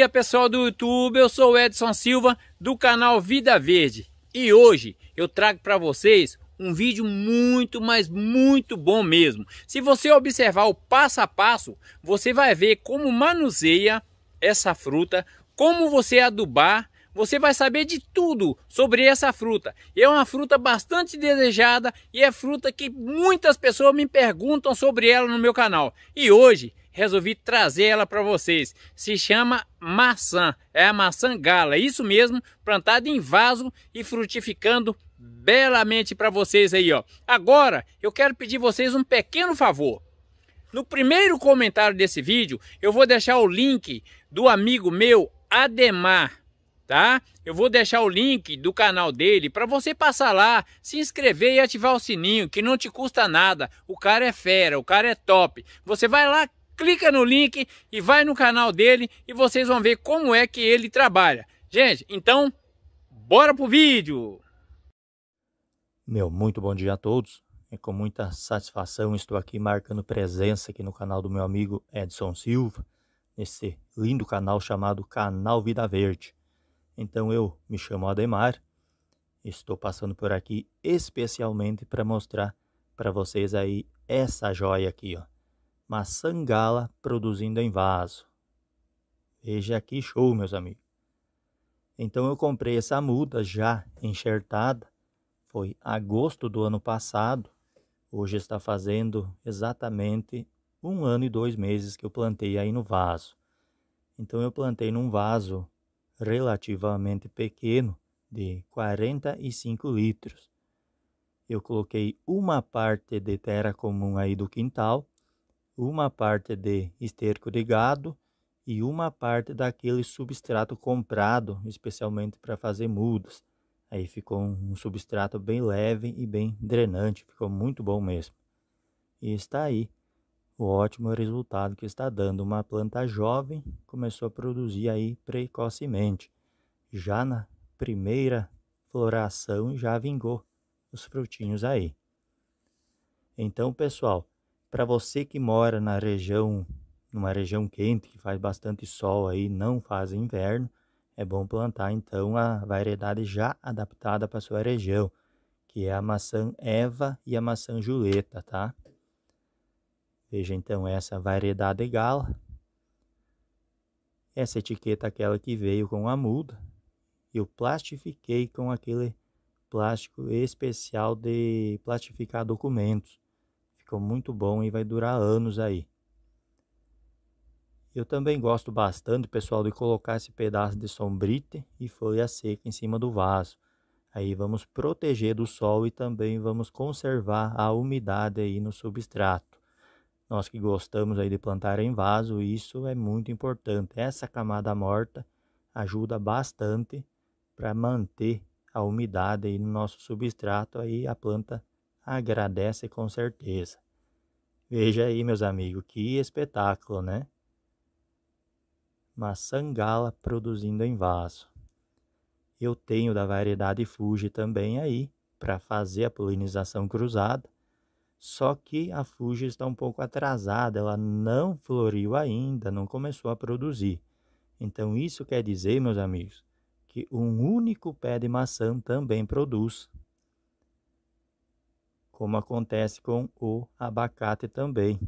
dia pessoal do YouTube, eu sou o Edson Silva do canal Vida Verde e hoje eu trago para vocês um vídeo muito, mas muito bom mesmo. Se você observar o passo a passo, você vai ver como manuseia essa fruta, como você adubar, você vai saber de tudo sobre essa fruta. É uma fruta bastante desejada e é fruta que muitas pessoas me perguntam sobre ela no meu canal. E hoje resolvi trazer ela para vocês. Se chama maçã, é a maçã gala, é isso mesmo, plantada em vaso e frutificando belamente para vocês aí, ó. Agora, eu quero pedir vocês um pequeno favor. No primeiro comentário desse vídeo, eu vou deixar o link do amigo meu, Ademar, tá? Eu vou deixar o link do canal dele para você passar lá, se inscrever e ativar o sininho, que não te custa nada. O cara é fera, o cara é top. Você vai lá, clica no link e vai no canal dele e vocês vão ver como é que ele trabalha. Gente, então, bora pro vídeo! Meu muito bom dia a todos. É com muita satisfação estou aqui marcando presença aqui no canal do meu amigo Edson Silva, nesse lindo canal chamado Canal Vida Verde. Então eu me chamo Ademar, estou passando por aqui especialmente para mostrar para vocês aí essa joia aqui, ó sangala produzindo em vaso. Veja que show, meus amigos. Então eu comprei essa muda já enxertada, foi agosto do ano passado. Hoje está fazendo exatamente um ano e dois meses que eu plantei aí no vaso. Então eu plantei num vaso relativamente pequeno, de 45 litros. Eu coloquei uma parte de terra comum aí do quintal uma parte de esterco de gado e uma parte daquele substrato comprado, especialmente para fazer mudas. Aí ficou um substrato bem leve e bem drenante, ficou muito bom mesmo. E está aí o ótimo resultado que está dando. Uma planta jovem começou a produzir aí precocemente. Já na primeira floração já vingou os frutinhos aí. Então, pessoal, para você que mora na região, numa região quente que faz bastante sol aí, não faz inverno, é bom plantar então a variedade já adaptada para sua região, que é a maçã Eva e a maçã Juleta, tá? Veja então essa variedade gala. Essa etiqueta é aquela que veio com a muda. Eu plastifiquei com aquele plástico especial de plastificar documentos ficou muito bom e vai durar anos aí. Eu também gosto bastante, pessoal, de colocar esse pedaço de sombrite e folha seca em cima do vaso. Aí vamos proteger do sol e também vamos conservar a umidade aí no substrato. Nós que gostamos aí de plantar em vaso, isso é muito importante. Essa camada morta ajuda bastante para manter a umidade aí no nosso substrato, aí a planta agradece com certeza. Veja aí, meus amigos, que espetáculo, né? Maçã gala produzindo em vaso. Eu tenho da variedade Fuji também aí, para fazer a polinização cruzada. Só que a Fuji está um pouco atrasada, ela não floriu ainda, não começou a produzir. Então isso quer dizer, meus amigos, que um único pé de maçã também produz como acontece com o abacate também.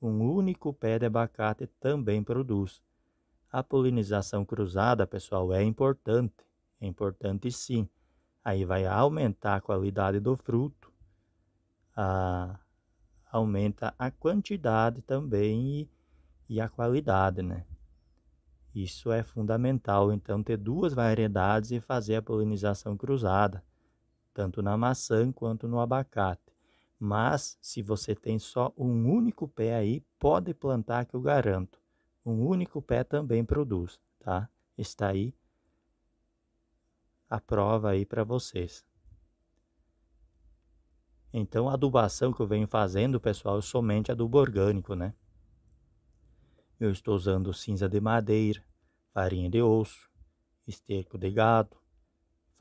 Um único pé de abacate também produz. A polinização cruzada, pessoal, é importante. É importante sim. Aí vai aumentar a qualidade do fruto, aumenta a quantidade também e, e a qualidade, né? Isso é fundamental, então, ter duas variedades e fazer a polinização cruzada tanto na maçã quanto no abacate. Mas se você tem só um único pé aí, pode plantar que eu garanto. Um único pé também produz, tá? Está aí a prova aí para vocês. Então, a adubação que eu venho fazendo, pessoal, é somente adubo orgânico, né? Eu estou usando cinza de madeira, farinha de osso, esterco de gado,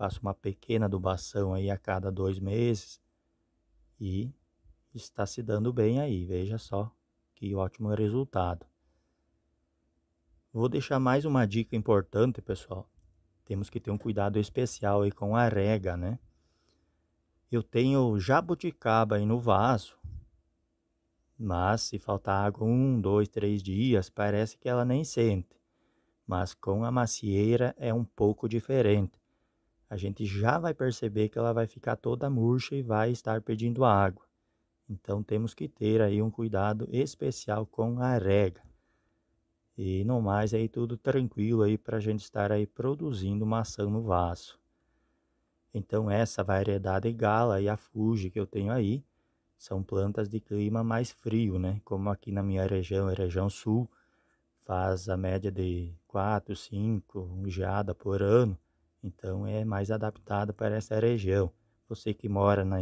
faço uma pequena adubação aí a cada dois meses e está se dando bem aí, veja só que ótimo resultado. Vou deixar mais uma dica importante, pessoal. Temos que ter um cuidado especial aí com a rega, né? Eu tenho jabuticaba aí no vaso, mas se faltar água um, dois, três dias, parece que ela nem sente. Mas com a macieira é um pouco diferente a gente já vai perceber que ela vai ficar toda murcha e vai estar pedindo água. Então temos que ter aí um cuidado especial com a rega. E no mais aí tudo tranquilo aí para a gente estar aí produzindo maçã no vaso. Então essa variedade gala e a fuji que eu tenho aí são plantas de clima mais frio, né? Como aqui na minha região, a região sul, faz a média de 4, 5 geada por ano. Então é mais adaptada para essa região. Você que mora na,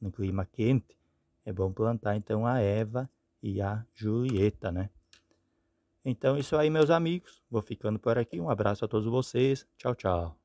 no clima quente, é bom plantar então a Eva e a Julieta, né? Então, isso aí, meus amigos. Vou ficando por aqui. Um abraço a todos vocês. Tchau, tchau.